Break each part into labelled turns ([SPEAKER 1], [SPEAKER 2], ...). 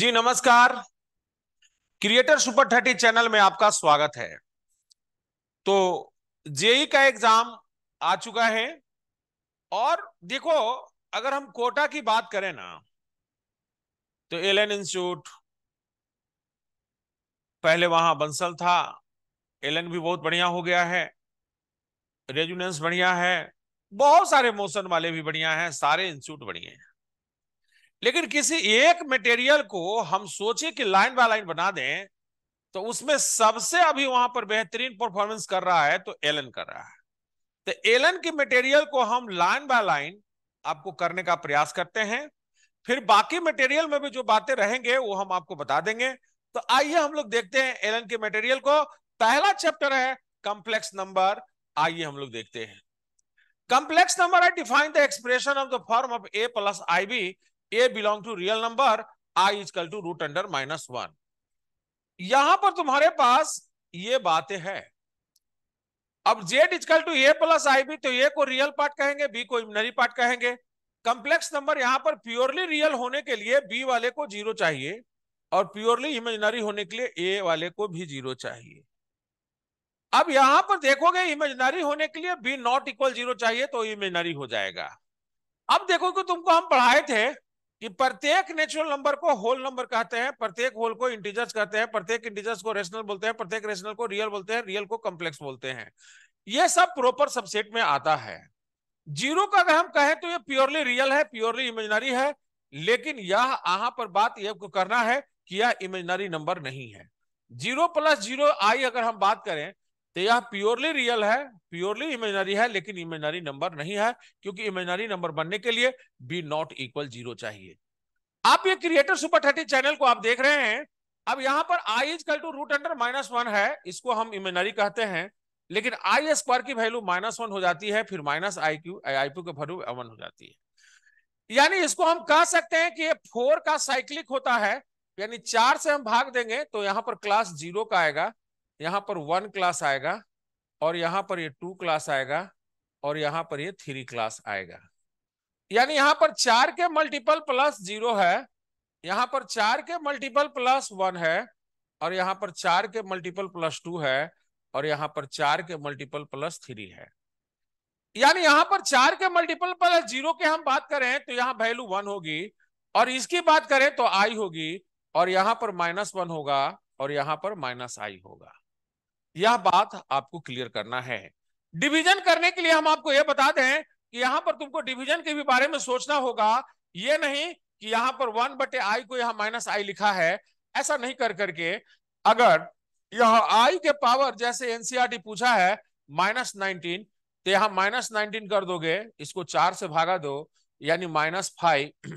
[SPEAKER 1] जी नमस्कार creator super thirty channel में आपका स्वागत है तो जेई e का एग्जाम आ चुका है और देखो अगर हम कोटा की बात करें ना तो एल एन इंस्टीट्यूट पहले वहां बंसल था एल भी बहुत बढ़िया हो गया है रेजुनेंस बढ़िया है बहुत सारे मोशन वाले भी बढ़िया हैं सारे इंस्टीट्यूट बढ़िया हैं लेकिन किसी एक मटेरियल को हम सोचे कि लाइन बाय लाइन बना दें तो उसमें सबसे अभी वहां पर बेहतरीन परफॉर्मेंस कर रहा है तो एलन कर रहा है तो एलन के मटेरियल को हम लाइन बाय लाइन आपको करने का प्रयास करते हैं फिर बाकी मटेरियल में भी जो बातें रहेंगे वो हम आपको बता देंगे तो आइए हम लोग देखते हैं एलन के मटेरियल को पहला चैप्टर है कॉम्प्लेक्स नंबर आइए हम लोग देखते हैं number I define the expression of the form of A plus I B A belong to real number I equal to root under minus one यहां पर तुम्हारे पास ये बातें हैं अब Z equal to A plus I B तो A को रियल पार्ट कहेंगे बी को इमनरी पार्ट कहेंगे कॉम्प्लेक्स नंबर यहां पर प्योरली रियल होने के लिए बी वाले को जीरो चाहिए और प्योरली इमेजनरी होने के लिए ए वाले को भी जीरो चाहिए अब यहां पर देखोगे इमेजनरी होने के लिए बी नॉट इक्वल जीरो चाहिए तो इमेजनरी हो जाएगा अब देखो कि तुमको हम पढ़ाए थे कि प्रत्येक नेचुरल नंबर को होल नंबर कहते हैं प्रत्येक होल को इंटीजर्स कहते हैं प्रत्येक इंटीजर्स को रेशनल बोलते हैं प्रत्येक रेशनल को रियल बोलते हैं रियल को कॉम्प्लेक्स बोलते हैं यह सब प्रॉपर सबसेट में आता है जीरो का अगर हम कहें तो ये प्योरली रियल है प्योरली इमेजनरी है लेकिन यह यहाँ पर बात यह करना है कि यह इमेजनरी नंबर नहीं है जीरो प्लस जीरो आई अगर हम बात करें तो यह प्योरली रियल है प्योरली इमेजनरी है लेकिन इमेजनरी नंबर नहीं है क्योंकि इमेजनरी नंबर बनने के लिए बी नॉट इक्वल जीरो चाहिए आप ये क्रिएटर सुपर थर्टी चैनल को आप देख रहे हैं अब यहां पर I equal to root under minus one है इसको हम इमेजनरी कहते हैं लेकिन आई स्क्वायर की वैल्यू माइनस वन हो जाती है फिर minus I cube I cube की वैल्यू वन हो जाती है यानी इसको हम कह सकते हैं कि ये फोर का साइक्लिक होता है यानी चार से हम भाग देंगे तो यहां पर क्लास जीरो का आएगा यहाँ पर वन क्लास आएगा और यहां पर ये टू क्लास आएगा और यहां पर ये थ्री क्लास आएगा यानी यहां पर चार के मल्टीपल प्लस जीरो है यहां पर चार के मल्टीपल प्लस वन है और यहां पर चार के मल्टीपल प्लस टू है और यहां पर चार के मल्टीपल प्लस थ्री है यानी यहां पर चार के मल्टीपल प्लस जीरो के हम बात करें तो यहां वैल्यू वन होगी और इसकी बात करें तो आई होगी और यहां पर माइनस वन होगा और यहां पर माइनस आई होगा यह बात आपको क्लियर करना है डिवीजन करने के लिए हम आपको यह बता दें कि यहां पर तुमको डिवीजन के भी बारे में सोचना होगा ये नहीं कि यहां पर वन बटे आई को यहां माइनस आई लिखा है ऐसा नहीं कर करके अगर यह आई के पावर जैसे एनसीआरटी पूछा है माइनस नाइनटीन तो यहाँ माइनस नाइनटीन कर दोगे इसको चार से भागा दो यानी माइनस फाइव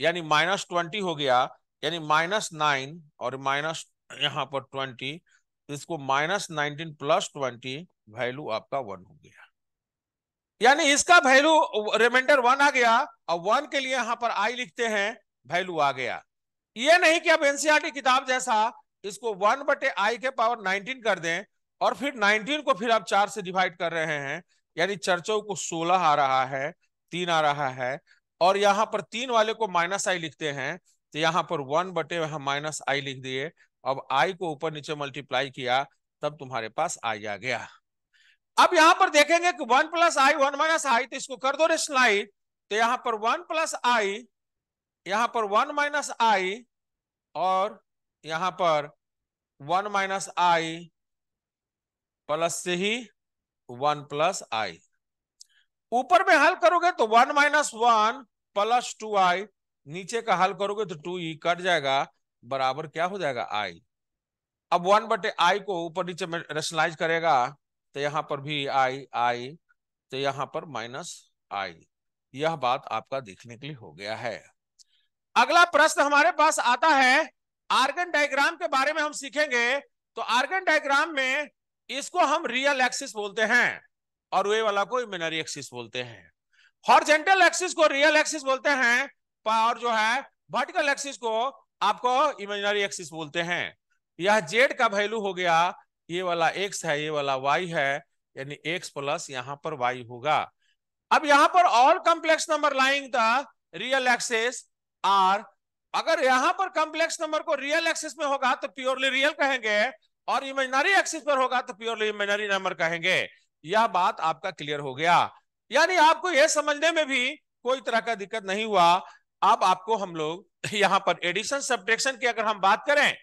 [SPEAKER 1] यानी माइनस ट्वेंटी हो गया यानी माइनस नाइन और माइनस यहां पर ट्वेंटी इसको minus nineteen plus twenty value आपका वन हो गया यानी इसका वैल्यू रिमाइंडर वन आ गया और वन के लिए यहां पर आई लिखते हैं वैल्यू आ गया ये नहीं कि अब एनसीआर e किताब जैसा इसको वन बटे आई के पावर नाइनटीन कर दें और फिर नाइनटीन को फिर आप चार से डिवाइड कर रहे हैं यानी चर्चों को सोलह आ रहा है तीन आ रहा है और यहां पर तीन वाले को माइनस आई लिखते हैं तो यहाँ पर वन बटे माइनस आई लिख दिए अब आई को ऊपर नीचे मल्टीप्लाई किया तब तुम्हारे पास आई आ गया अब यहां पर देखेंगे कि one plus I one minus I तो इसको कर दो रे स्लाइड तो यहां पर वन प्लस आई यहां पर वन माइनस आई और यहां पर वन माइनस आई प्लस से ही वन प्लस आई ऊपर में हल करोगे तो one minus one plus two I नीचे का हल करोगे तो टू ई e कट जाएगा बराबर क्या हो जाएगा आई अब वन बटे आई को ऊपर नीचे में रेशनलाइज करेगा तो यहाँ पर भी आई आई तो यहां पर माइनस आई यह बात आपका देखने के लिए हो गया है अगला प्रश्न हमारे पास आता है आर्गन डायग्राम के बारे में हम सीखेंगे तो आर्गन डायग्राम में इसको हम रियल एक्सिस बोलते हैं और वे वाला को इमेनरी एक्सिस बोलते हैं हॉर्जेंटल एक्सिस को रियल एक्सिस बोलते हैं और जो है वर्टिकल एक्सिस को आपको इमेजनरी एक्सिस बोलते हैं यह जेड का वैल्यू हो गया ये वाला एक्स है ये वाला वाई है यानी एक्स प्लस यहाँ पर वाई होगा अब यहाँ पर all complex number lying real axis are अगर यहाँ पर कॉम्प्लेक्स नंबर को रियल एक्सेस में होगा तो प्योरली रियल कहेंगे और इमेजनरी एक्सिस पर होगा तो प्योरली इमेजनरी नंबर कहेंगे यह बात आपका क्लियर हो गया यानी आपको यह समझने में भी कोई तरह का दिक्कत नहीं हुआ अब आपको हम लोग यहां पर एडिशन सब्ट्रैक्शन की अगर हम बात करें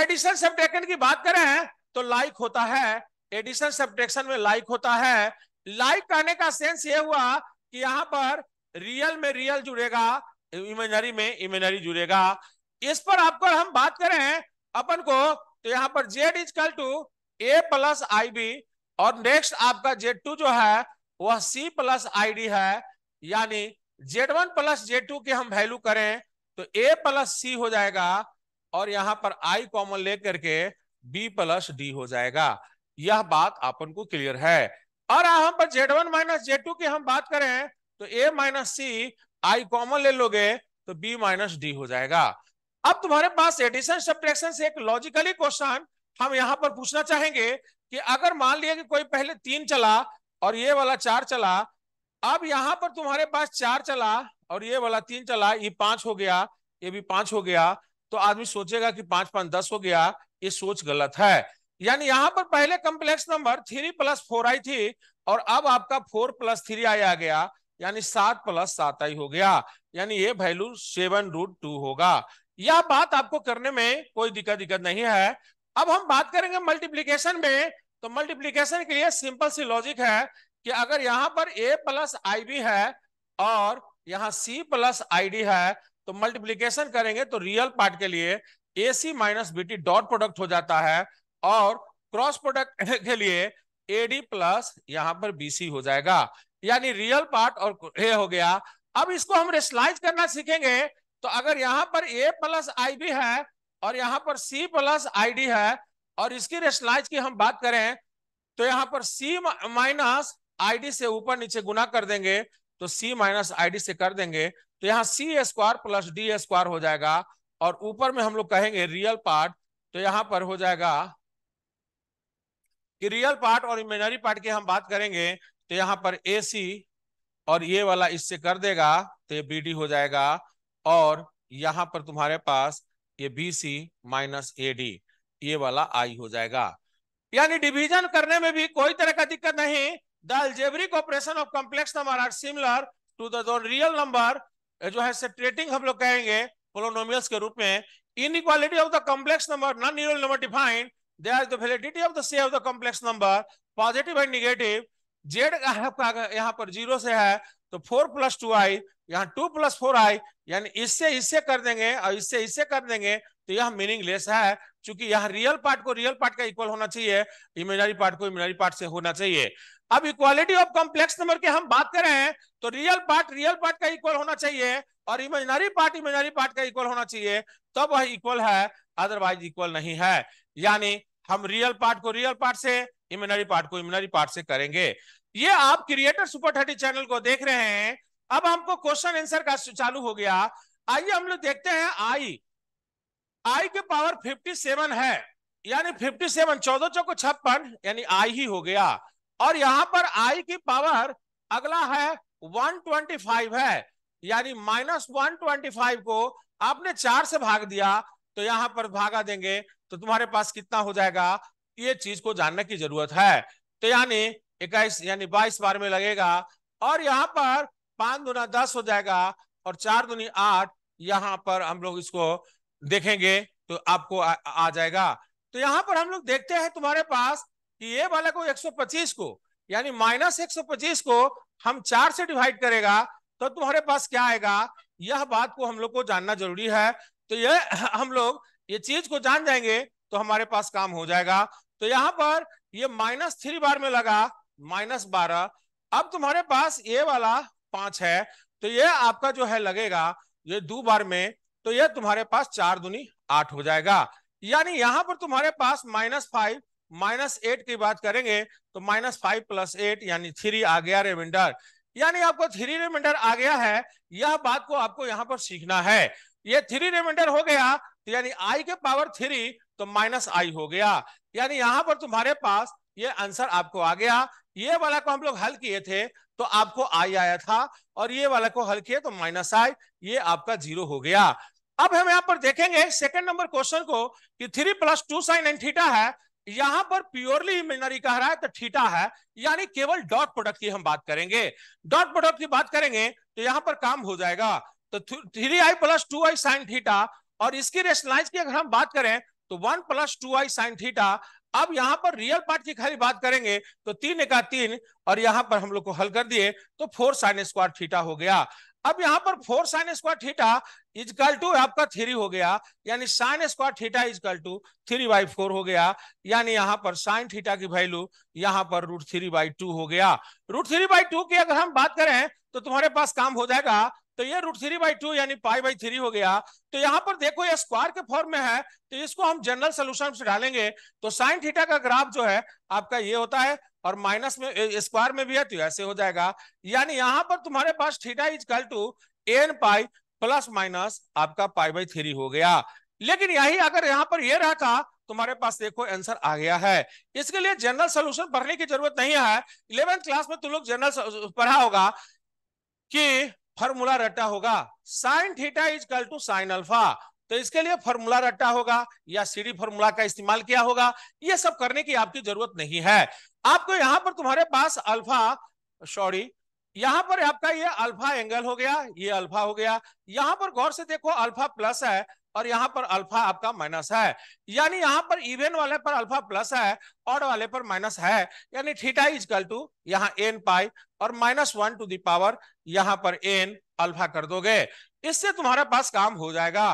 [SPEAKER 1] एडिशन सब्ट्रैक्शन की बात करें तो लाइक होता है एडिशन सब्ट्रैक्शन में लाइक होता है लाइक करने का सेंस यह हुआ कि यहां पर रियल में रियल जुड़ेगा इमेजनरी में इमेजनरी जुड़ेगा इस पर आपको हम बात करें अपन को तो यहां पर Z equal to A plus I B और नेक्स्ट आपका जेड टू जो है वह सी प्लस आई डी है यानी Z one plus Z two की हम वैल्यू करें तो ए प्लस सी हो जाएगा और यहां पर आई कॉमन ले करके बी प्लस डी हो जाएगा यह बात अपन को क्लियर है और यहां पर Z one minus Z two की हम बात करें तो ए माइनस सी आई कॉमन ले लोगे तो बी माइनस डी हो जाएगा अब तुम्हारे पास एडिशन सब्ट्रैक्शन से एक लॉजिकली क्वेश्चन हम यहां पर पूछना चाहेंगे कि अगर मान लिया कि कोई पहले तीन चला और ये वाला चार चला अब यहां पर तुम्हारे पास चार चला और ये वाला तीन चला ये पांच हो गया ये भी पांच हो गया तो आदमी सोचेगा कि पांच पांच दस हो गया ये सोच गलत है यानी यहां पर पहले complex number three plus four I थी और अब आपका फोर प्लस थ्री आई आ गया यानी सात प्लस सात आई हो गया यानी ये वैल्यू सेवन रूट टू होगा यह बात आपको करने में कोई दिक्कत दिक्कत नहीं है अब हम बात करेंगे मल्टीप्लीकेशन में तो मल्टीप्लीकेशन के लिए सिंपल सी लॉजिक है कि अगर यहां पर ए प्लस आई बी है और यहां सी प्लस आई डी है तो मल्टीप्लीकेशन करेंगे तो रियल पार्ट के लिए A C minus B D dot product हो जाता है और क्रॉस प्रोडक्ट के लिए ए डी प्लस यहां पर बी सी हो जाएगा यानी रियल पार्ट और ए हो गया अब इसको हम रेसलाइज करना सीखेंगे तो अगर यहां पर ए प्लस आई बी है और यहां पर सी प्लस आई डी है और इसकी रेसलाइज की हम बात करें तो यहां पर सी माइनस आईडी से ऊपर नीचे गुना कर देंगे तो सी माइनस आई से कर देंगे तो यहाँ C square plus D square हो जाएगा और ऊपर में हम लोग कहेंगे रियल पार्ट तो यहाँ पर हो जाएगा कि रियल पार्ट और इमेजनरी पार्ट की हम बात करेंगे तो यहाँ पर ए सी और ये वाला इससे कर देगा तो ये बी डी हो जाएगा और यहाँ पर तुम्हारे पास ये B C minus A D ये वाला आई हो जाएगा यानी डिवीजन करने में भी कोई तरह का दिक्कत नहीं the algebraic operation of complex number are similar to the real number जो है सेपरेटिंग हम लोग कहेंगे पोलोनोमियल्स के रूप में inequality of the complex number non neural number defined they are the validity of the say of the complex number positive and negative Z आपका यहाँ पर जीरो से है तो फोर प्लस टू आई यहाँ टू प्लस फोर आई यानी इससे इससे कर देंगे और इससे इससे कर देंगे तो यह मीनिंगलेस है क्योंकि यहाँ रियल पार्ट को रियल पार्ट का इक्वल होना चाहिए इमेजनरी पार्ट को इमेजनरी पार्ट से होना चाहिए अब इक्वालिटी ऑफ कॉम्प्लेक्स नंबर की हम बात कर रहे हैं तो रियल पार्ट रियल पार्ट का इक्वल होना चाहिए और इमेजनरी पार्ट इमेजनरी पार्ट का इक्वल होना चाहिए तब तो वह इक्वल है अदरवाइज इक्वल नहीं है यानी हम रियल पार्ट को रियल पार्ट से इमेजनरी पार्ट को इमेजनरी पार्ट से करेंगे ये आप क्रिएटर सुपर थर्टी चैनल को देख रहे हैं अब हमको क्वेश्चन आंसर का चालू हो गया आइए हम लोग देखते हैं आई आई के पावर 57 है यानी 57 चौदह चौको छप्पन यानी आई ही हो गया और यहां पर आई की पावर अगला है 125 है यानी माइनस वन को आपने चार से भाग दिया तो यहां पर भागा देंगे तो तुम्हारे पास कितना हो जाएगा ये चीज को जानने की जरूरत है तो यानी इक्कीस यानी बाईस बार में लगेगा और यहाँ पर पांच दुना दस हो जाएगा और चार दुनी आठ यहाँ पर हम लोग इसको देखेंगे तो आपको आ, आ जाएगा तो यहाँ पर हम लोग देखते हैं तुम्हारे पास कि ये वाला को 125 को यानी माइनस 125 को हम चार से डिवाइड करेगा तो तुम्हारे पास क्या आएगा यह बात को हम लोग को जानना जरूरी है तो यह हम लोग ये चीज को जान जाएंगे तो हमारे पास काम हो जाएगा तो यहाँ पर ये माइनस थ्री बार में लगा माइनस बारह अब तुम्हारे पास ये वाला पांच है तो ये आपका जो है लगेगा ये दो बार में तो ये तुम्हारे पास चार दुनी आठ हो जाएगा यानी यहां पर तुम्हारे पास माइनस फाइव माइनस एट की बात करेंगे तो माइनस फाइव प्लस एट यानी थ्री आ गया रिमाइंडर यानी आपको थ्री रिमाइंडर आ गया है यह बात को आपको यहाँ पर सीखना है ये थ्री रिमाइंडर हो गया तो यानी आई के पावर थ्री तो माइनस आई हो गया यानी यहाँ पर तुम्हारे पास ये आंसर आपको आ गया ये वाला को हम लोग हल किए थे तो आपको आई आया था और ये वाला को हल किए तो माइनस आई ये आपका जीरो हो गया अब हम यहाँ पर देखेंगे सेकंड नंबर क्वेश्चन को कि three plus two sine N theta है यहां पर प्योरली इमेजनरी कह रहा है तो ठीटा है यानी केवल डॉट प्रोडक्ट की हम बात करेंगे डॉट प्रोडक्ट की बात करेंगे तो यहां पर काम हो जाएगा तो three I plus two I sine theta और इसकी रेशनलाइज की अगर हम बात करें तो one plus two I sine theta अब यहां पर रियल पार्ट की खाली बात करेंगे तो तीन एका तीन और यहां पर हम लोग को हल कर दिए तो फोर साइन स्क्वायर थीटा हो गया अब यहां पर four sine square theta is equal to आपका थ्री हो गया यानी sine square theta is equal to three by four हो गया यानी यहां पर साइन थीटा की वैल्यू यहां पर रूट थ्री बाई टू हो गया रूट थ्री बाई टू की अगर हम बात करें तो तुम्हारे पास काम हो जाएगा तो ये रूट थ्री बाई टू यानी पाई बाई थ्री हो गया तो यहाँ पर देखो ये स्क्वायर के फॉर्म में है तो इसको हम जनरल सोल्यूशन से डालेंगे तो साइन थीटा का ग्राफ जो है आपका ये होता है और माइनस में स्क्वायर में भी है तो ऐसे हो जाएगा यानी यहां पर तुम्हारे पास theta is equal to N pi plus minus आपका पाई बाई थ्री हो गया लेकिन यही अगर यहाँ पर यह रहता तुम्हारे पास देखो आंसर आ गया है इसके लिए जनरल सोल्यूशन पढ़ने की जरूरत नहीं है इलेवेंथ क्लास में तुम लोग जनरल पढ़ा होगा कि फॉर्मूला रट्टा होगा sine theta is equal to sine alpha तो इसके लिए फॉर्मूला रट्टा होगा या सीढ़ी फॉर्मूला का इस्तेमाल किया होगा ये सब करने की आपकी जरूरत नहीं है आपको यहां पर तुम्हारे पास अल्फा सॉरी यहां पर आपका ये अल्फा एंगल हो गया ये अल्फा हो गया यहां पर गौर से देखो अल्फा प्लस है और यहां पर अल्फा आपका माइनस है यानी यहां पर इवेन वाले पर अल्फा प्लस है और वाले पर माइनस है यानी थीटा कल टू यहाँ एन पाई और माइनस वन टू दावर यहां पर एन अल्फा कर दोगे इससे तुम्हारे पास काम हो जाएगा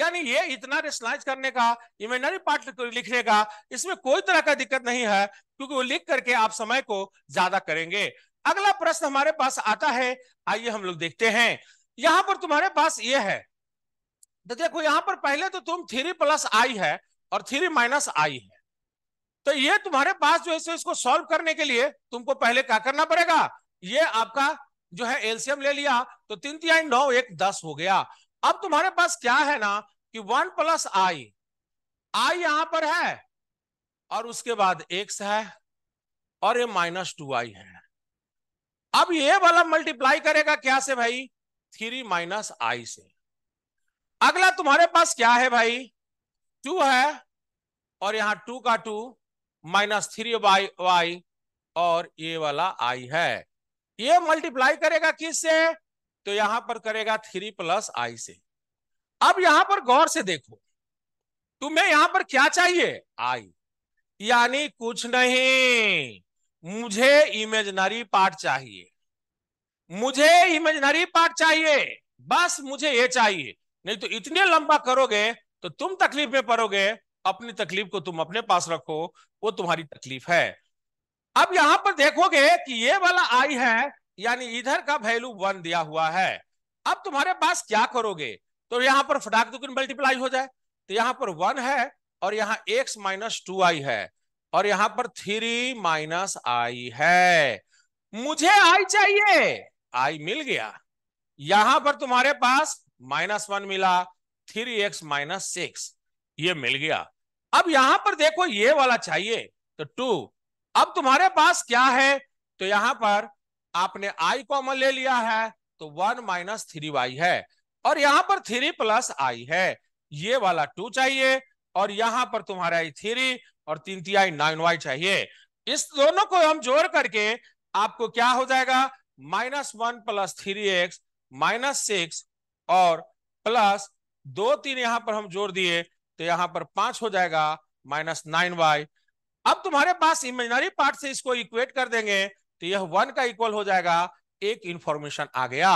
[SPEAKER 1] यानी ये इतना रेशनलाइज करने का इमेजनरी पार्ट लिखने का इसमें कोई तरह का दिक्कत नहीं है क्योंकि वो लिख करके आप समय को ज्यादा करेंगे अगला प्रश्न हमारे पास आता है आइए हम लोग देखते हैं यहां पर तुम्हारे पास ये है तो देखो यहां पर पहले तो तुम थ्री प्लस आई है और थ्री माइनस आई है तो ये तुम्हारे पास जो है इसको सॉल्व करने के लिए तुमको पहले क्या करना पड़ेगा ये आपका जो है एलसीएम ले लिया तो तीन तिहाई नौ एक दस हो गया अब तुम्हारे पास क्या है ना कि वन प्लस आई आई यहां पर है और उसके बाद एक्स है और ये माइनस टू आई है अब ये वाला मल्टीप्लाई करेगा क्या से भाई थ्री माइनस आई से अगला तुम्हारे पास क्या है भाई टू है और यहां टू का two minus three Y Y और ये वाला आई है ये मल्टीप्लाई करेगा किस से तो यहां पर करेगा थ्री प्लस आई से अब यहां पर गौर से देखो तुम्हें यहां पर क्या चाहिए आई यानी कुछ नहीं मुझे इमेजनरी पार्ट चाहिए मुझे इमेजनरी पार्ट चाहिए बस मुझे ये चाहिए नहीं तो इतने लंबा करोगे तो तुम तकलीफ में पड़ोगे अपनी तकलीफ को तुम अपने पास रखो वो तुम्हारी तकलीफ है अब यहां पर देखोगे कि ये वाला आई है यानी इधर का वैल्यू वन दिया हुआ है अब तुम्हारे पास क्या करोगे तो यहां पर फटाक दुकिन मल्टीप्लाई हो जाए तो यहां पर वन है और यहां एक्स माइनस टू आई है और यहां पर थ्री माइनस आई है मुझे आई चाहिए आई मिल गया यहां पर तुम्हारे पास माइनस वन मिला थ्री एक्स माइनस सिक्स ये मिल गया अब यहां पर देखो ये वाला चाहिए तो टू अब तुम्हारे पास क्या है तो यहां पर आपने आई कॉमन ले लिया है तो वन माइनस थ्री वाई है और यहां पर थ्री प्लस आई है ये वाला टू चाहिए और यहां पर तुम्हारा थ्री और तीन ती आई नाइन वाई चाहिए इस दोनों को हम जोड़ करके आपको क्या हो जाएगा minus one plus three X minus six और प्लस दो तीन यहां पर हम जोड़ दिए तो यहां पर पांच हो जाएगा माइनस नाइन वाई अब तुम्हारे पास इमेजनरी पार्ट से इसको इक्वेट कर देंगे तो यह वन का इक्वल हो जाएगा एक इंफॉर्मेशन आ गया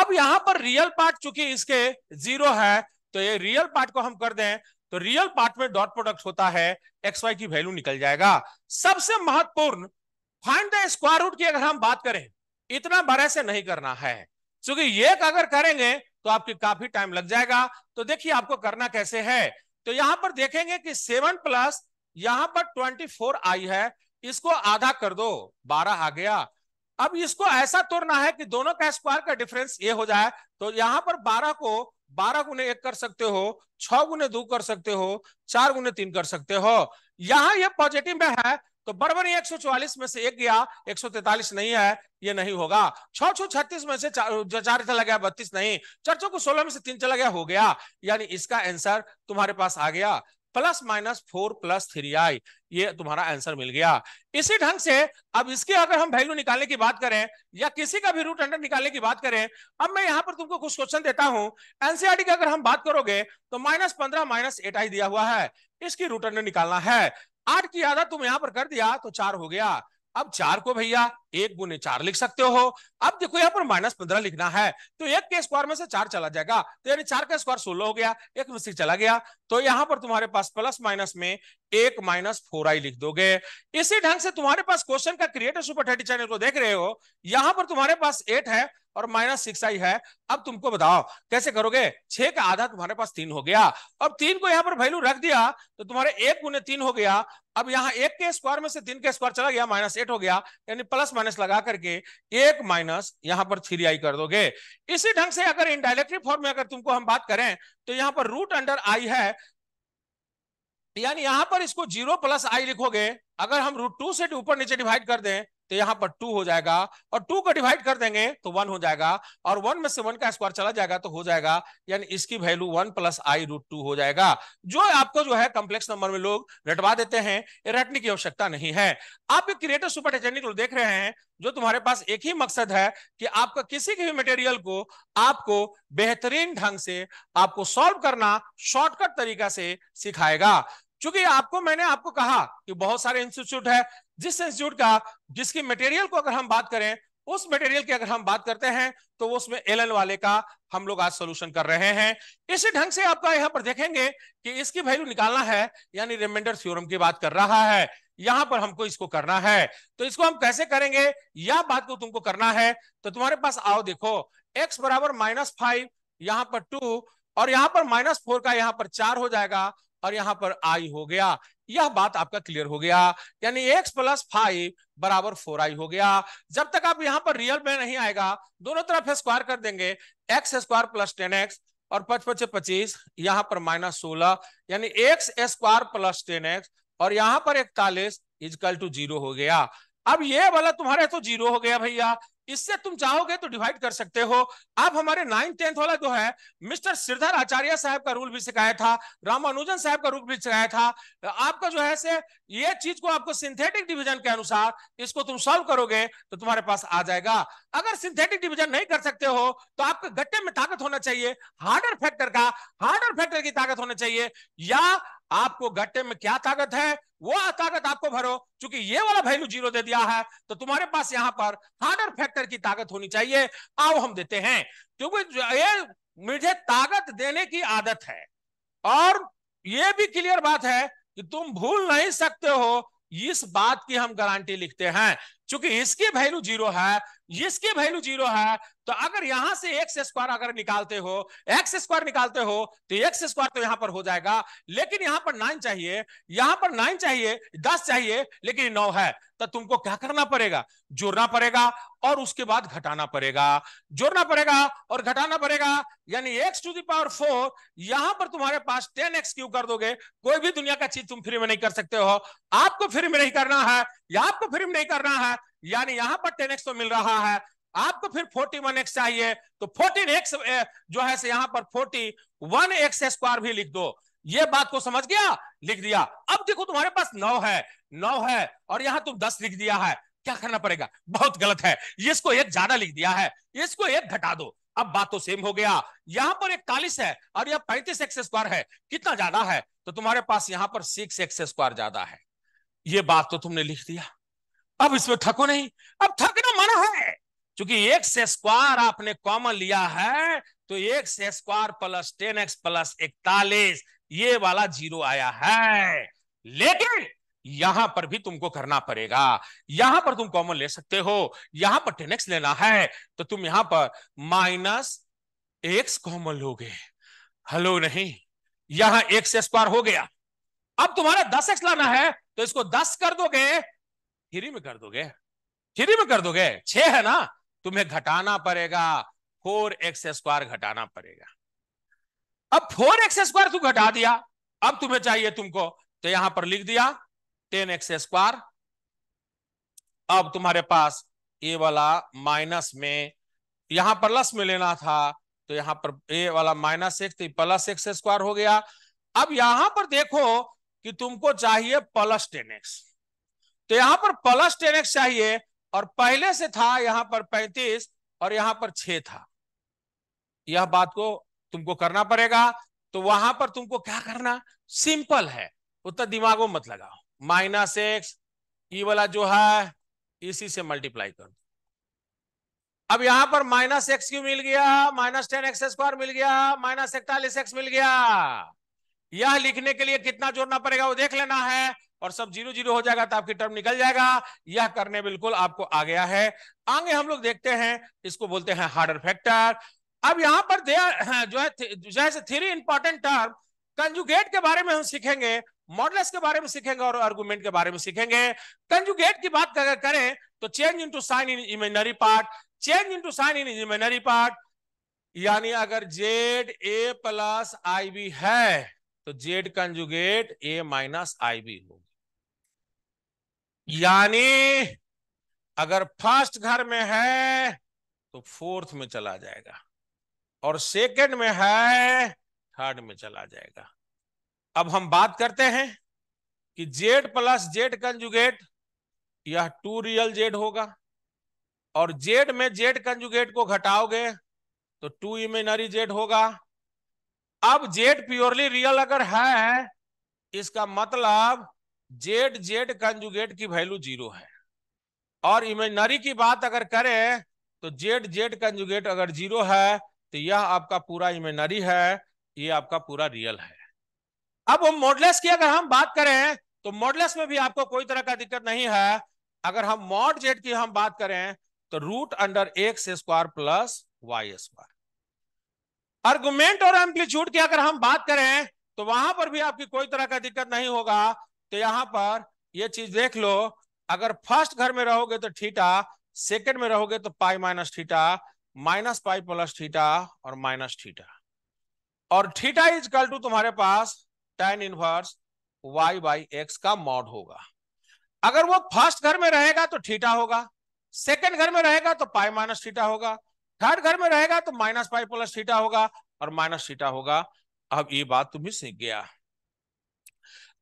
[SPEAKER 1] अब यहां पर रियल पार्ट चूंकि इसके जीरो है तो ये रियल पार्ट को हम कर दें तो रियल पार्ट में डॉट प्रोडक्ट होता है एक्स वाई की वैल्यू निकल जाएगा सबसे महत्वपूर्ण फाइंड द स्क्वायर रूट की अगर हम बात करें इतना बड़े से नहीं करना है क्योंकि ये अगर करेंगे तो आपके काफी टाइम लग जाएगा तो देखिए आपको करना कैसे है तो यहां पर देखेंगे कि सेवन प्लस यहां पर ट्वेंटी फोर आई है इसको आधा कर दो बारह आ गया अब इसको ऐसा तोड़ना है कि दोनों का स्क्वायर का डिफरेंस ये हो जाए तो यहां पर बारह को बारह गुने एक कर सकते हो छह गुने दो कर सकते हो चार गुने तीन कर सकते हो यहां ये पॉजिटिव में है तो सौ चौवालीस में से एक गया 143 नहीं है ये नहीं होगा छह छो छत्तीस में से चार, चार चला गया बत्तीस नहीं चर्चों को सोलह में से तीन चला गया हो गया यानी इसका आंसर तुम्हारे पास आ गया plus minus four plus three I ये तुम्हारा आंसर मिल गया इसी ढंग से अब इसके अगर हम वैल्यू निकालने की बात करें या किसी का भी रूट अंडर निकालने की बात करें अब मैं यहां पर तुमको कुछ क्वेश्चन देता हूं एनसीआरटी e की अगर हम बात करोगे तो माइनस पंद्रह माइनस एट आई दिया हुआ है इसकी रूट अंडर निकालना है आठ की आधा तुम यहां पर कर दिया तो चार हो गया अब चार को भैया एक गुने चार लिख सकते हो अब देखो यहाँ पर माइनस पंद्रह लिखना है तो एक के स्क्वायर में से चार चला जाएगा तो यानी चार का स्क्वायर सोलह हो गया एक में से चला गया तो यहाँ पर तुम्हारे पास प्लस माइनस में एक माइनस फोर आई लिख दोगे इसी ढंग से तुम्हारे पास क्वेश्चन का क्रिएटर सुपर थर्टी चैनल को देख रहे हो यहाँ पर तुम्हारे पास एट है और माइनस सिक्स आई है अब तुमको बताओ कैसे करोगे छह का आधा तुम्हारे पास तीन हो गया अब तीन को यहाँ पर वैल्यू रख दिया तो तुम्हारे एक गुने तीन हो गया अब यहाँ एक के स्क्वायर में से तीन के स्क्वायर चला गया माइनस एट हो गया यानी प्लस माइनस माइनस लगा करके एक माइनस यहां पर थ्री आई कर दोगे इसी ढंग से अगर इनडायरेक्टली फॉर्म में अगर तुमको हम बात करें तो यहां पर रूट अंडर आई है यानी यहां पर इसको जीरो प्लस आई लिखोगे अगर हम रूट टू से ऊपर नीचे डिवाइड कर दें तो यहाँ पर टू हो जाएगा और टू को डिवाइड कर देंगे तो वन हो जाएगा और वन में से वन का स्क्वायर चला जाएगा तो हो जाएगा यानी इसकी value one plus I root two हो जाएगा जो आपको जो है कॉम्प्लेक्स नंबर में लोग रटवा देते हैं रटने की आवश्यकता नहीं है आप क्रिएटर सुपर टेजेंडिक देख रहे हैं जो तुम्हारे पास एक ही मकसद है कि आपका किसी के भी मटेरियल को आपको बेहतरीन ढंग से आपको सॉल्व करना शॉर्टकट तरीका से सिखाएगा क्योंकि आपको मैंने आपको कहा कि बहुत सारे इंस्टीट्यूट है जिस इंस्टीट्यूट का जिसकी मटेरियल को अगर हम बात करें उस मटेरियल की अगर हम बात करते हैं तो उसमें एलन वाले का हम लोग आज सोल्यूशन कर रहे हैं इसी ढंग से आपका यहां पर देखेंगे कि इसकी वैल्यू निकालना है यानी रिमाइंडर थ्योरम की बात कर रहा है यहां पर हमको इसको करना है तो इसको हम कैसे करेंगे यह बात को तुमको करना है तो तुम्हारे पास आओ देखो एक्स बराबर माइनस फाइव यहां पर टू और यहां पर माइनस फोर का यहां पर चार हो जाएगा और यहां पर आई हो गया यह बात आपका क्लियर हो गया यानी एक्स प्लस फाइव बराबर फोर आई हो गया जब तक आप यहां पर रियल में नहीं आएगा दोनों तरफ स्क्वायर कर देंगे X square plus ten X और पच पचे पच्चीस यहां पर माइनस सोलह यानी X square plus ten X और यहां पर इकतालीस इजकल टू जीरो हो गया अब ये वाला तुम्हारे तो जीरो हो गया भैया इससे तुम चाहोगे तो डिवाइड कर सकते हो अब हमारे नाइन टेंथ वाला जो है मिस्टर श्रीधर आचार्य साहब का रूल भी सिखाया था रामानुजन साहब का रूल भी सिखाया था आपका जो है से ये चीज को आपको सिंथेटिक डिवीजन के अनुसार इसको तुम सॉल्व करोगे तो तुम्हारे पास आ जाएगा अगर सिंथेटिक डिवीजन नहीं कर सकते हो तो आपके गट्टे में ताकत होना चाहिए हार्डर फैक्टर का हार्डर फैक्टर की ताकत होना चाहिए या आपको गट्टे में क्या ताकत है वो ताकत आपको भरो क्योंकि ये वाला वैल्यू जीरो दे दिया है तो तुम्हारे पास यहाँ पर हार्डर फैक्टर की ताकत होनी चाहिए आओ हम देते हैं क्योंकि ये मुझे ताकत देने की आदत है और ये भी क्लियर बात है कि तुम भूल नहीं सकते हो इस बात की हम गारंटी लिखते हैं चूंकि इसकी वैल्यू जीरो है इसकी वैल्यू जीरो है तो अगर यहां से एक्स स्क्वायर अगर निकालते हो एक्स स्क्वायर निकालते हो तो एक्स स्क्वायर तो यहां पर हो जाएगा लेकिन यहां पर नाइन चाहिए यहां पर नाइन चाहिए दस चाहिए लेकिन नौ है तो तुमको क्या करना पड़ेगा जोड़ना पड़ेगा और उसके बाद घटाना पड़ेगा जोड़ना पड़ेगा और घटाना पड़ेगा यानी एक्स टू दावर फोर यहां पर तुम्हारे पास टेन एक्स क्यू कर दोगे कोई भी दुनिया का चीज तुम फ्री में नहीं कर सकते हो आपको फ्री में नहीं करना है या आपको फ्री में नहीं करना है यानी यहां पर टेन एक्स तो मिल रहा है आपको फिर फोर्टी वन एक्स चाहिए तो फोर्टीन एक्स जो है से यहां पर फोर्टी वन एक्स स्क्वायर भी लिख दो ये बात को समझ गया लिख दिया अब देखो तुम्हारे पास नौ है नौ है और यहां तुम दस लिख दिया है क्या करना पड़ेगा बहुत गलत है इसको एक ज्यादा लिख दिया है इसको एक घटा दो अब बात तो सेम हो गया यहां पर इकतालीस है और यह पैंतीस एक्स स्क्वायर है कितना ज्यादा है तो तुम्हारे पास यहां पर सिक्स एक्स स्क्वायर ज्यादा है ये बात तो तुमने लिख दिया अब इसमें थको नहीं अब थकना मना है क्योंकि एक से स्क्वायर आपने कॉमन लिया है तो एक से square plus ten X plus इकतालीस ये वाला जीरो आया है लेकिन यहां पर भी तुमको करना पड़ेगा यहां पर तुम कॉमन ले सकते हो यहां पर टेन एक्स लेना है तो तुम यहां पर माइनस एक्स कॉमन लोगे हेलो नहीं यहां एक से स्क्वायर हो गया अब तुम्हारा दस एक्स लाना है तो इसको दस कर दोगे फ्री में कर दोगे फ्री में कर दोगे छह है ना तुम्हें घटाना पड़ेगा फोर एक्स स्क्वायर घटाना पड़ेगा अब फोर एक्स स्क्वायर तू घटा दिया अब तुम्हें चाहिए तुमको तो यहां पर लिख दिया टेन एक्स स्क्वायर अब तुम्हारे पास ए वाला माइनस में यहां प्लस में लेना था तो यहां पर ए वाला माइनस एक्स तो प्लस एक्स स्क्वायर हो गया अब यहां पर देखो कि तुमको चाहिए प्लस टेन एक्स तो यहां पर प्लस टेन एक्स चाहिए और पहले से था यहां पर पैंतीस और यहां पर छ था यह बात को तुमको करना पड़ेगा तो वहां पर तुमको क्या करना सिंपल है उतना दिमागों मत लगाओ माइनस एक्स ये वाला जो है इसी से मल्टीप्लाई कर दो अब यहां पर माइनस एक्स क्यू मिल गया माइनस टेन एक्स स्क्वायर मिल गया माइनस इकतालीस एक्स मिल गया यह लिखने के लिए कितना जोड़ना पड़ेगा वो देख लेना है और सब जीरो जीरो हो जाएगा तो आपकी टर्म निकल जाएगा यह करने बिल्कुल आपको आ गया है आगे हम लोग देखते हैं इसको बोलते हैं हार्डर फैक्टर अब यहां पर हाँ, जो है जैसे थ्री इंपॉर्टेंट टर्म कंजुगेट के बारे में हम सीखेंगे मॉडल्स के बारे में सीखेंगे और आर्गुमेंट के बारे में सीखेंगे कंजुगेट की बात अगर करें तो change into sign in imaginary part change into sign in imaginary part यानी अगर Z A plus I B है तो Z conjugate A minus I B होगा यानी अगर फर्स्ट घर में है तो फोर्थ में चला जाएगा और सेकंड में है थर्ड में चला जाएगा अब हम बात करते हैं कि जेड प्लस जेड कंजुगेट यह टू रियल जेड होगा और जेड में जेड कंजुगेट को घटाओगे तो टू इमेनरी जेड होगा अब जेड प्योरली रियल अगर है इसका मतलब जेड जेड कंजुगेट की वैल्यू जीरो है और इमेजनरी की बात अगर करें तो जेड जेड कंजुगेट अगर जीरो है तो यह आपका पूरा इमेजनरी है ये आपका पूरा रियल है अब हम मॉडलेस की अगर हम बात करें तो मॉडलेस में भी आपको कोई तरह का दिक्कत नहीं है अगर हम मॉड जेड की हम बात करें तो root under x square plus Y square argument और एम्पलीट्यूड की अगर हम बात करें तो वहां पर भी आपकी कोई तरह का दिक्कत नहीं होगा तो यहाँ पर ये चीज देख लो अगर फर्स्ट घर में रहोगे तो थीटा सेकेंड में रहोगे तो pi minus theta minus pi plus theta और माइनस थीटा और थीटा इज कल टू तुम्हारे पास tan inverse Y by X का मॉड होगा अगर वो फर्स्ट घर में रहेगा तो थीटा होगा सेकेंड घर में रहेगा तो पाई माइनस थीटा होगा थर्ड घर में रहेगा तो माइनस पाई प्लस थीटा होगा और माइनस थीटा होगा अब ये बात तुम्हें सीख गया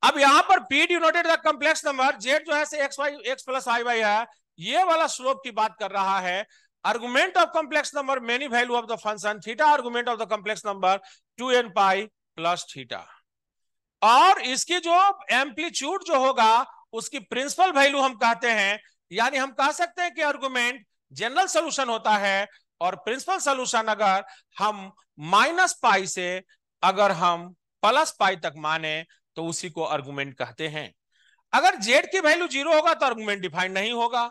[SPEAKER 1] अब यहां पर पीड denoted the complex number z जो है x y x plus i y है ये वाला स्लोप की बात कर रहा है argument of complex number many value of the function theta argument of the complex number two N pi plus theta और इसकी जो एम्पलीट्यूड जो होगा उसकी प्रिंसिपल वैल्यू हम कहते हैं यानी हम कह सकते हैं कि आर्गुमेंट जनरल सोल्यूशन होता है और प्रिंसिपल सोल्यूशन अगर हम माइनस पाई से अगर हम प्लस पाई तक माने तो उसी को आर्गूमेंट कहते हैं अगर जेड की वैल्यू जीरो होगा तो आर्गूमेंट डिफाइन नहीं होगा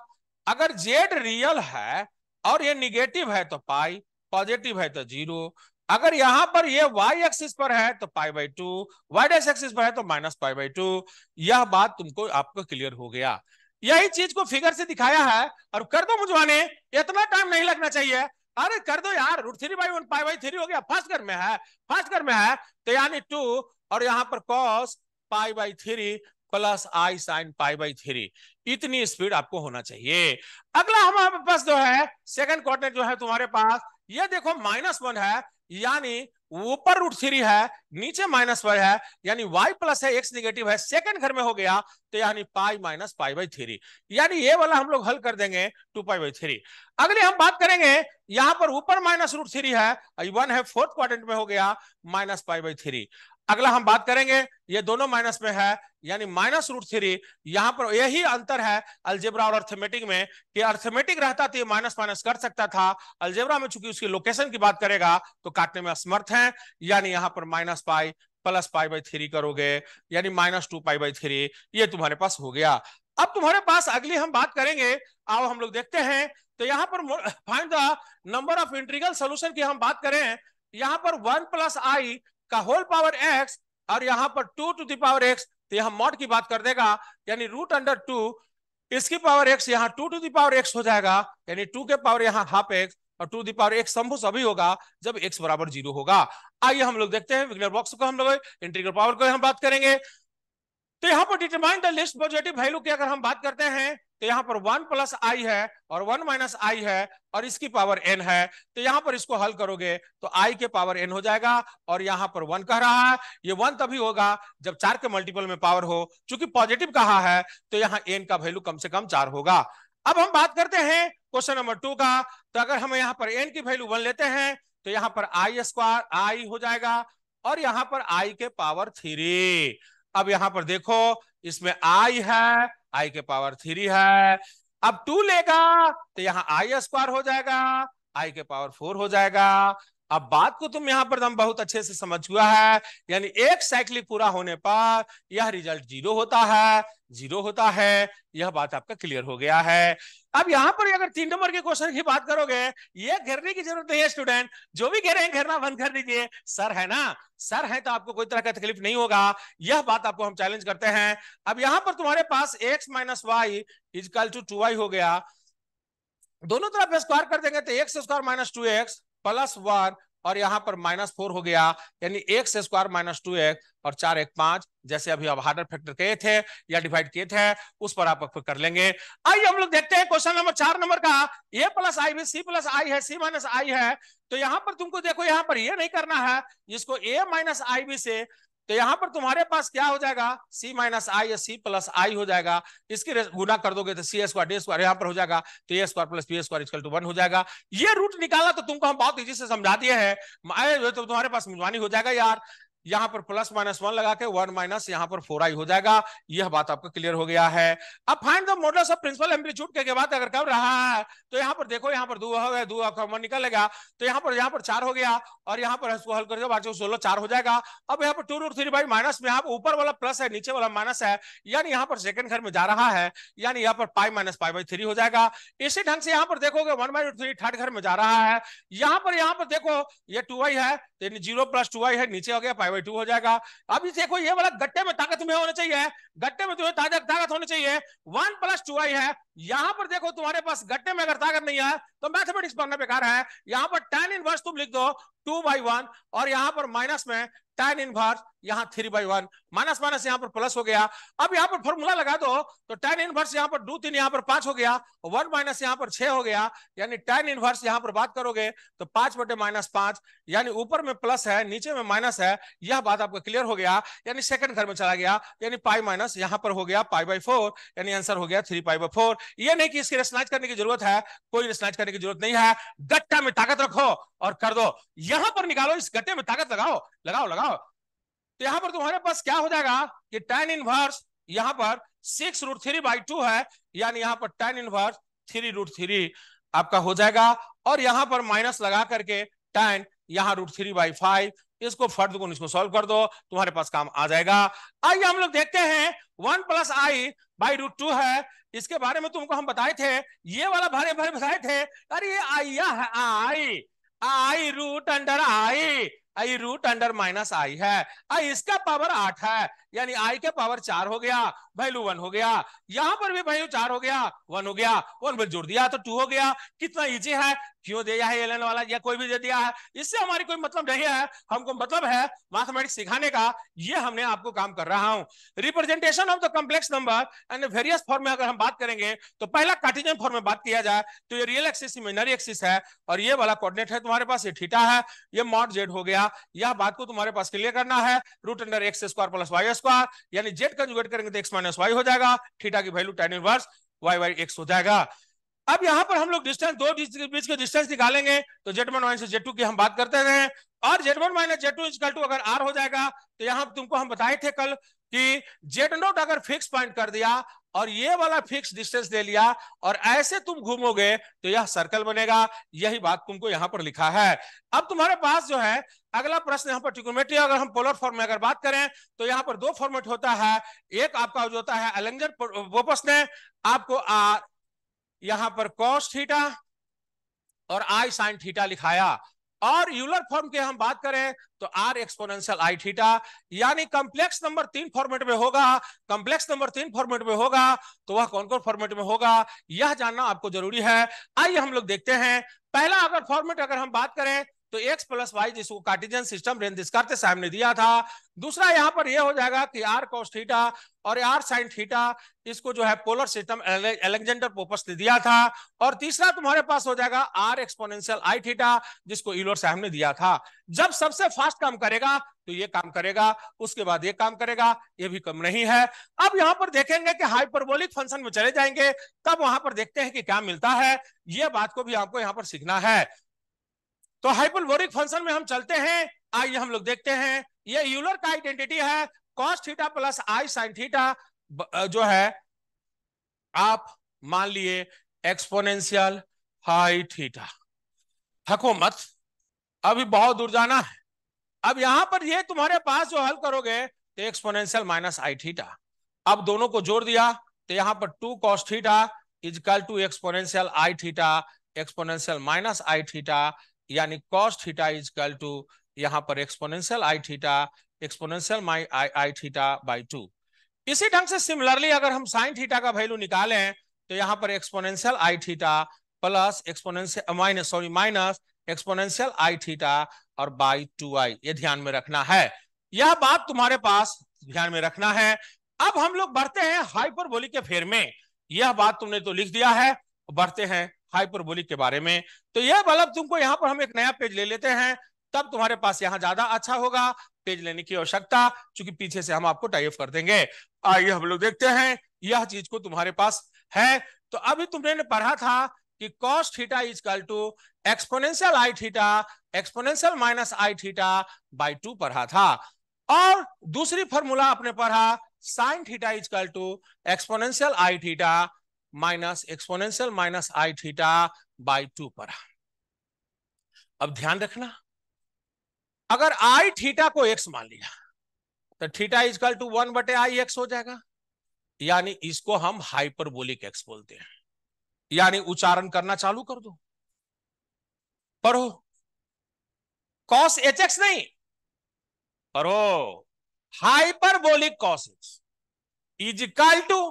[SPEAKER 1] अगर जेड रियल है और ये निगेटिव है तो पाई पॉजिटिव है तो जीरो अगर यहां पर ये y एक्सिस पर है तो पाई बाई टू वाई डेस एक्सिस पर है तो माइनस पाई बाई टू यह बात तुमको आपको क्लियर हो गया यही चीज को फिगर से दिखाया है और कर दो मुझवाने इतना टाइम नहीं लगना चाहिए अरे कर दो यार root three by one pi by three हो गया फर्स्ट घर में है फर्स्ट घर में है तो यानी टू और यहाँ पर cos pi by three plus i sine pi by three इतनी स्पीड आपको होना चाहिए अगला हमारे पास जो है सेकंड क्वार्टर जो है तुम्हारे पास ये देखो माइनस वन है यानी ऊपर रूट थ्री है नीचे माइनस वन है यानी वाई प्लस है एक्स निगेटिव है सेकंड घर में हो गया तो यानी pi minus pi by three यानी ये वाला हम लोग हल कर देंगे टू पाई बाई थ्री अगले हम बात करेंगे यहां पर ऊपर माइनस रूट थ्री है वन है फोर्थ क्वार्टर में हो गया माइनस पाई बाई थ्री अगला हम बात करेंगे ये दोनों माइनस में है यानी माइनस रूट थ्री यहां पर यही अंतर है अल्जेब्रा और अर्थमेटिक में कि अर्थमेटिक रहता तो ये माइनस माइनस कर सकता था अल्जेब्रा में चूंकि उसकी लोकेशन की बात करेगा तो काटने में असमर्थ है यानी यहां पर minus pi plus pi by three करोगे यानी minus two pi by three ये तुम्हारे पास हो गया अब तुम्हारे पास अगली हम बात करेंगे आओ हम लोग देखते हैं तो यहाँ पर find the number of integral solution की हम बात करें यहाँ पर वन प्लस आई का होल पावर एक्स और यहां पर टू टू दावर एक्स तो यहां मॉड की बात कर देगा यानी रूट अंडर टू इसकी पावर एक्स यहाँ टू टू दावर एक्स हो जाएगा यानी टू के पावर यहाँ हाफ एक्स और टू दावर एक्स संभव सभी होगा जब एक्स बराबर जीरो होगा आइए हम लोग देखते हैं विग्नर बॉक्स को हम लोग इंटीग्रल पावर को हम बात करेंगे तो यहां पर determine the least positive value की अगर हम बात करते हैं तो यहां पर वन प्लस आई है और वन माइनस आई है और इसकी पावर एन है तो यहां पर इसको हल करोगे तो आई के पावर एन हो जाएगा और यहां पर वन कह रहा है ये वन तभी होगा जब चार के मल्टीपल में पावर हो चूंकि पॉजिटिव कहा है तो यहां एन का वैल्यू कम से कम चार होगा अब हम बात करते हैं क्वेश्चन नंबर टू का तो अगर हम यहां पर एन की वैल्यू वन लेते हैं तो यहां पर आई स्क्वायर आई हो जाएगा और यहां पर आई के पावर थ्री अब यहां पर देखो इसमें आई है आई के पावर थ्री है अब टू लेगा तो यहां आई स्क्वायर हो जाएगा आई के पावर फोर हो जाएगा अब बात को तुम यहां पर हम बहुत अच्छे से समझ हुआ है यानी एक साइकिल पूरा होने पर यह रिजल्ट जीरो होता है जीरो होता है यह बात आपका क्लियर हो गया है अब यहाँ पर अगर तीन नंबर के क्वेश्चन की बात करोगे ये घेरने की जरूरत नहीं है स्टूडेंट जो भी घेरे घेरना बंद कर दीजिए सर है ना सर है तो आपको कोई तरह का तकलीफ नहीं होगा यह बात आपको हम चैलेंज करते हैं अब यहाँ पर तुम्हारे पास x minus y two two y हो गया दोनों तरफ स्क्वायर कर देंगे तो x square minus two x plus one और यहाँ पर माइनस फोर हो गया यानी एक से स्क्वायर माइनस टू एक और चार एक पांच जैसे अभी अब हार्डर फैक्टर किए थे या डिवाइड किए थे उस पर आप कर लेंगे आइए हम लोग देखते हैं क्वेश्चन नंबर चार नंबर का ए प्लस आई भी सी प्लस आई है सी माइनस आई है तो यहाँ पर तुमको देखो यहाँ पर ये नहीं करना है जिसको ए माइनस आई भी से तो यहां पर तुम्हारे पास क्या हो जाएगा c माइनस आई या सी प्लस आई हो जाएगा इसकी गुना कर दोगे तो सी स्क्वायर डी स्क्वायर यहां पर हो जाएगा तो a square plus b square equal to one हो जाएगा ये रूट निकाला तो तुमको हम बहुत तेजी से समझा दिए हैं तो तुम्हारे पास मुजवानी हो जाएगा यार यहां पर प्लस माइनस वन लगा के वन माइनस यहां पर फोर आई हो जाएगा यह बात आपको क्लियर हो गया है अब find the model of principal amplitude के, बाद अगर कब रहा है तो यहां पर देखो यहां पर दो हो गया दो आपका निकल निकलेगा तो यहां पर यहां पर चार हो गया और यहां पर इसको हल करके बाकी सोलह चार हो जाएगा अब यहाँ पर two root three by minus में यहाँ ऊपर वाला प्लस है नीचे वाला माइनस है यानी यहाँ पर सेकंड घर में जा रहा है यानी यहाँ पर pi minus pi by three हो जाएगा इसी ढंग से यहाँ पर देखोगे वन बाई थ्री थर्ड घर में जा रहा है यहाँ पर यहाँ पर देखो ये टू है जीरो प्लस टू है नीचे हो गया पाई बाई टू हो जाएगा अब इसे कोई ये वाला गट्टे में ताकत में होना चाहिए गट्टे में तुम्हें ताकत ताकत होनी चाहिए वन प्लस टू आई है यहां पर देखो तुम्हारे पास गट्टे में अगर ताकत नहीं है तो मैथमेटिक्स बनना बेकार है यहां पर टेन इनवर्स तुम लिख दो टू बाई वन और यहां पर माइनस में टेन इनवर्स यहाँ three by one minus minus यहाँ पर प्लस हो गया अब यहाँ पर फॉर्मूला लगा दो तो टेन इनवर्स यहाँ पर दो तीन यहाँ पर पांच हो गया वन माइनस यहाँ पर छह हो गया यानी टेन इनवर्स यहाँ पर बात करोगे तो पांच बटे माइनस पांच यानी ऊपर में प्लस है नीचे में माइनस है यह बात आपको क्लियर हो गया यानी सेकंड घर में चला गया यानी पाई माइनस यहाँ पर हो गया पाई बाई फोर यानी आंसर हो गया थ्री पाई बाई फोर ये नहीं कि इसकी रसनाज करने की जरूरत है कोई रसनाज करने की जरूरत नहीं है गट्टा में ताकत रखो और कर दो यहां पर निकालो इस गट्टे में ताकत लगाओ लगाओ लगाओ तो यहां पर तुम्हारे पास क्या हो जाएगा कि टेन इनवर्स यहां पर six root three by two है यानी यहां पर tan inverse three root three आपका हो जाएगा और यहां पर माइनस लगा करके टेन यहां रूट थ्री बाई फाइव इसको फर्द गुण इसको सॉल्व कर दो तुम्हारे पास काम आ जाएगा आइए हम लोग देखते हैं one plus i by root two है इसके बारे में तुमको हम बताए थे ये वाला भरे भरे बताए थे अरे ये यह है i i root under i i root under minus i है आई इसका पावर आठ है यानी आई का पावर चार हो गया वैल्यू वन हो गया यहां पर भी वैल्यू चार हो गया वन हो गया वन पर जोड़ दिया तो टू हो गया कितना इजी है क्यों दिया है एलन वाला या कोई भी दे दिया है इससे हमारी कोई मतलब नहीं है हमको मतलब है मैथमेटिक्स सिखाने का ये हमने आपको काम कर रहा हूं representation of the complex number and various form में अगर हम बात करेंगे तो पहला कार्टिजन फॉर्म में बात किया जाए तो ये रियल एक्सिस इमेजनरी एक्सिस है और ये वाला कोऑर्डिनेट है तुम्हारे पास ये ठीटा है ये मॉड जेड हो गया गया यह बात को तुम्हारे पास क्लियर करना है root under x square plus Y square यानी जेड कंजुगेट करेंगे तो एक्स माइनस वाई हो जाएगा थीटा की value tan inverse y y x हो जाएगा अब यहाँ पर हम लोग डिस्टेंस दो बीच के डिस्टेंस निकालेंगे तो z one minus Z two की हम बात करते रहे और z one minus Z two is equal to अगर आर हो जाएगा तो यहाँ तुमको हम बताए थे कल कि जेड नोट अगर फिक्स पॉइंट कर दिया और ये वाला फिक्स डिस्टेंस ले लिया और ऐसे तुम घूमोगे तो यह सर्कल बनेगा यही बात तुमको यहां पर लिखा है अब तुम्हारे पास जो है अगला प्रश्न यहाँ पर ट्रिकोमेट्री अगर हम पोलर फॉर्म में अगर बात करें तो यहाँ पर दो फॉर्मेट होता है एक आपका जो होता है अलेंजर वोपस ने आपको यहां यहाँ पर कॉस्ट थीटा और आई साइन थीटा लिखाया और यूलर फॉर्म की हम बात करें तो आर एक्सपोनेंशियल आई थीटा यानी कॉम्प्लेक्स नंबर तीन फॉर्मेट में होगा कॉम्प्लेक्स नंबर तीन फॉर्मेट में होगा तो वह कौन कौन फॉर्मेट में होगा यह जानना आपको जरूरी है आइए हम लोग देखते हैं पहला अगर फॉर्मेट अगर हम बात करें तो x प्लस वाई जिसको कार्टिजन सिस्टम रेन करते साहब ने दिया था दूसरा यहां पर यह हो जाएगा कि r cos थीटा और r sin थीटा इसको जो है पोलर सिस्टम एलेक्जेंडर पोपस ने दिया था और तीसरा तुम्हारे पास हो जाएगा r एक्सपोनेंशियल i थीटा जिसको इलोर साहब ने दिया था जब सबसे फास्ट काम करेगा तो ये काम करेगा उसके बाद ये काम करेगा ये भी कम नहीं है अब यहां पर देखेंगे कि हाइपरबोलिक फंक्शन में चले जाएंगे तब वहां पर देखते हैं कि क्या मिलता है ये बात को भी आपको यहां पर सीखना है तो हाइपलबोरिक फंक्शन में हम चलते हैं आइए हम लोग देखते हैं ये यूलर का आइडेंटिटी है cos theta plus i sine theta जो है आप मान लिए एक्सपोनेंशियल हाई थीटा थको मत अभी बहुत दूर जाना है अब यहां पर ये तुम्हारे पास जो हल करोगे तो एक्सपोनेंशियल माइनस आई थीटा अब दोनों को जोड़ दिया तो यहां पर two cos theta is equal to exponential i theta exponential minus i theta यानी cos theta is equal to यहां पर exponential i theta exponential my i i theta by two इसी ढंग से सिमिलरली अगर हम साइन थीटा का वैल्यू निकालें तो यहां पर exponential i theta plus exponential minus sorry minus exponential i theta और बाई टू आई ये ध्यान में रखना है यह बात तुम्हारे पास ध्यान में रखना है अब हम लोग बढ़ते हैं हाइपरबोलिक के फेर में यह बात तुमने तो लिख दिया है बढ़ते हैं हाइपरबोलिक के बारे में तो यह बल्ब तुमको यहाँ पर हम एक नया पेज ले लेते हैं तब तुम्हारे पास यहाँ ज्यादा अच्छा होगा पेज लेने की आवश्यकता क्योंकि पीछे से हम आपको टाइप कर देंगे आइए हम लोग देखते हैं यह चीज को तुम्हारे पास है तो अभी तुमने पढ़ा था कि cos theta is equal to exponential i theta exponential minus i theta by two पढ़ा था और दूसरी फॉर्मूला आपने पढ़ा sine theta is equal to exponential i theta minus exponential minus i theta by two पर अब ध्यान रखना अगर आई थीटा को एक्स मान लिया तो थीटा इजकल टू वन बटे आई एक्स हो जाएगा यानी इसको हम हाइपरबोलिक एक्स बोलते हैं यानी उच्चारण करना चालू कर दो पढ़ो कॉस एच एक्स नहीं पढ़ो hyperbolic cos x is equal to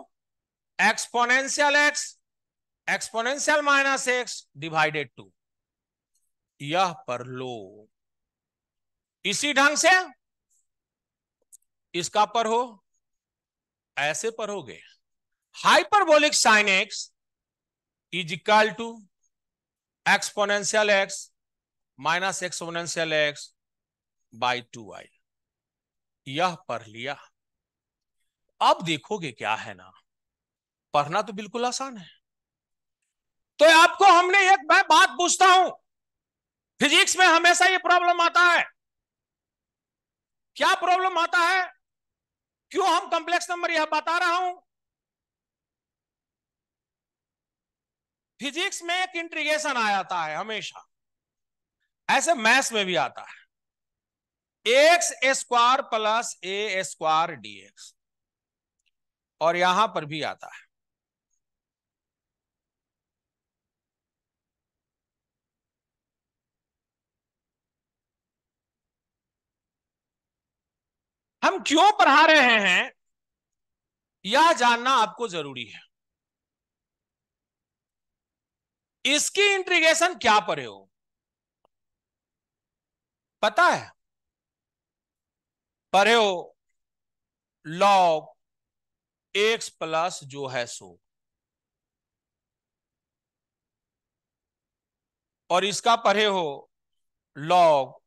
[SPEAKER 1] exponential x exponential minus x divided two यह पर लो इसी ढंग से इसका पर हो ऐसे पर हो गए hyperbolic sine x is equal to exponential x minus exponential x by two i यह पढ़ लिया अब देखोगे क्या है ना पढ़ना तो बिल्कुल आसान है तो आपको हमने एक मैं बात पूछता हूं फिजिक्स में हमेशा ये प्रॉब्लम आता है क्या प्रॉब्लम आता है क्यों हम कॉम्प्लेक्स नंबर यह बता रहा हूं फिजिक्स में एक इंट्रीगेशन आ जाता है हमेशा ऐसे मैथ्स में भी आता है x square plus a square d x और यहां पर भी आता है हम क्यों पढ़ा रहे हैं यह जानना आपको जरूरी है इसकी इंट्रीगेशन क्या पढ़े हो पता है पढ़े हो लॉग एक्स प्लस जो है सो और इसका पढ़े हो लॉग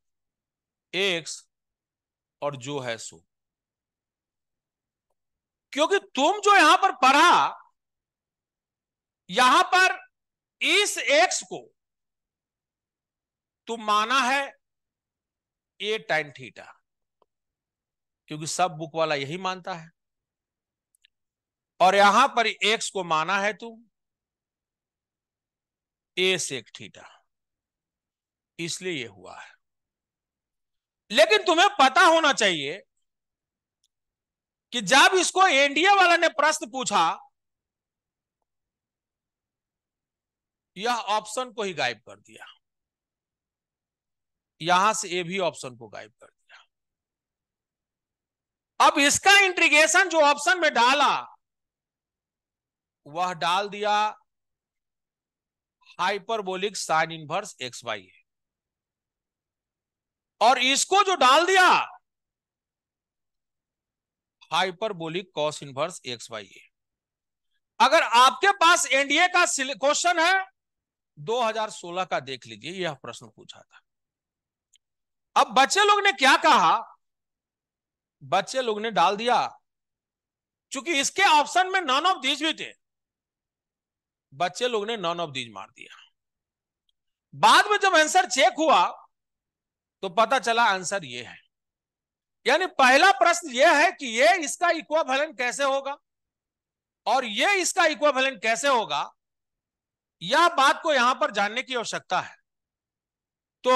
[SPEAKER 1] एक्स और जो है सो क्योंकि तुम जो यहां पर पढ़ा यहां पर इस एक्स को तुम माना है ए टाइन थीटा क्योंकि सब बुक वाला यही मानता है और यहां पर एक्स को माना है तुम ए सेक थीटा इसलिए यह हुआ है लेकिन तुम्हें पता होना चाहिए कि जब इसको इंडिया वाला ने प्रश्न पूछा यह ऑप्शन को ही गायब कर दिया यहां से ए भी ऑप्शन को गायब कर दिया अब इसका इंट्रीगेशन जो ऑप्शन में डाला वह डाल दिया hyperbolic sine inverse x y है और इसको जो डाल दिया hyperbolic cos inverse x y a अगर आपके पास एनडीए का क्वेश्चन है 2016 का देख लीजिए यह प्रश्न पूछा था अब बच्चे लोग ने क्या कहा बच्चे लोग ने डाल दिया क्योंकि इसके ऑप्शन में नॉन ऑफ दीज भी थे बच्चे लोग ने नॉन ऑफ दीज मार दिया बाद में जब आंसर चेक हुआ तो पता चला आंसर ये है यानी पहला प्रश्न यह है कि ये इसका इक्वाभलन कैसे होगा और ये इसका इक्वाभलन कैसे होगा यह बात को यहां पर जानने की आवश्यकता है तो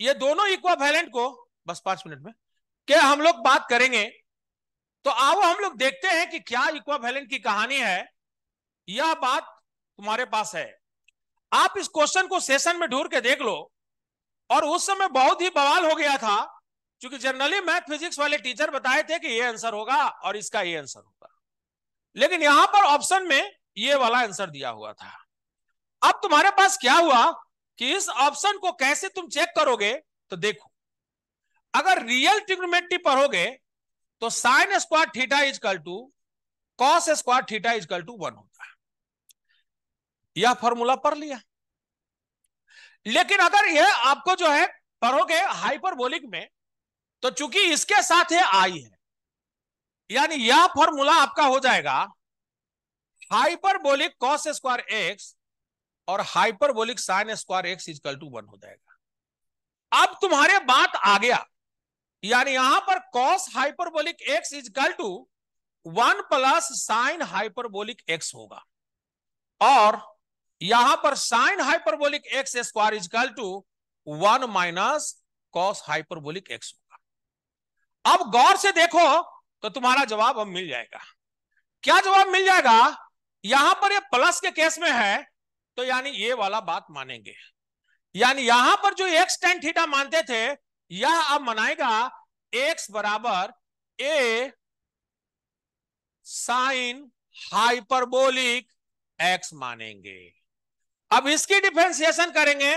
[SPEAKER 1] ये दोनों इक्वाभैलेंट को बस पांच मिनट में क्या हम लोग बात करेंगे तो आओ हम लोग देखते हैं कि क्या वैलेंट की कहानी है यह बात तुम्हारे पास है आप इस क्वेश्चन को सेशन में ढूंढ के देख लो और उस समय बहुत ही बवाल हो गया था क्योंकि जनरली मैथ फिजिक्स वाले टीचर बताए थे कि ये आंसर होगा और इसका ये आंसर होगा लेकिन यहां पर ऑप्शन में ये वाला आंसर दिया हुआ था अब तुम्हारे पास क्या हुआ कि इस ऑप्शन को कैसे तुम चेक करोगे तो देखो अगर रियल ट्रिग्नोमेट्री पढ़ोगे तो sine square theta is equal to cos square theta is equal to one होता है यह फॉर्मूला पढ़ लिया लेकिन अगर यह आपको जो है पढ़ोगे हाइपरबोलिक में तो चूंकि इसके साथ है आई है यानी यह फॉर्मूला आपका हो जाएगा हाइपरबोलिक कॉस स्क्वायर एक्स और hyperbolic sine square x is equal to one हो जाएगा अब तुम्हारे बात आ गया यानी यहां पर cos hyperbolic x is equal to one plus sine hyperbolic x होगा और यहां पर sine hyperbolic x square is equal to one minus cos hyperbolic x होगा अब गौर से देखो तो तुम्हारा जवाब अब मिल जाएगा क्या जवाब मिल जाएगा यहां पर ये प्लस के केस में है तो यानी ये वाला बात मानेंगे यानी यहां पर जो एक्स टेन थीटा मानते थे यह अब मनाएगा एक्स बराबर ए साइन हाइपरबोलिक एक्स मानेंगे अब इसकी डिफ्रेंसिएशन करेंगे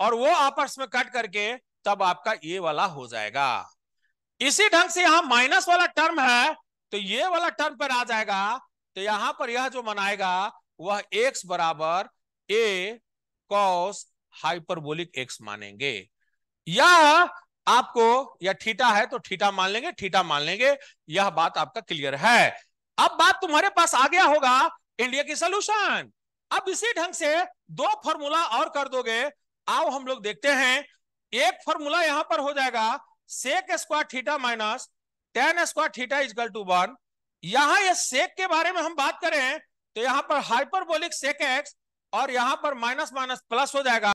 [SPEAKER 1] और वो आपस में कट करके तब आपका ये वाला हो जाएगा इसी ढंग से यहां माइनस वाला टर्म है तो ये वाला टर्म पर आ जाएगा तो यहां पर यह जो मनाएगा वह x बराबर a cos हाइपरबोलिक x मानेंगे या आपको या थीटा है तो थीटा मान लेंगे थीटा मान लेंगे यह बात आपका क्लियर है अब बात तुम्हारे पास आ गया होगा इंडिया की सोल्यूशन अब इसी ढंग से दो फॉर्मूला और कर दोगे आओ हम लोग देखते हैं एक फॉर्मूला यहां पर हो जाएगा sec square theta minus tan square theta is equal to one यहां यह सेक के बारे में हम बात करें तो यहां पर हाइपरबोलिक सेक एक्स और यहां पर माइनस माइनस प्लस हो जाएगा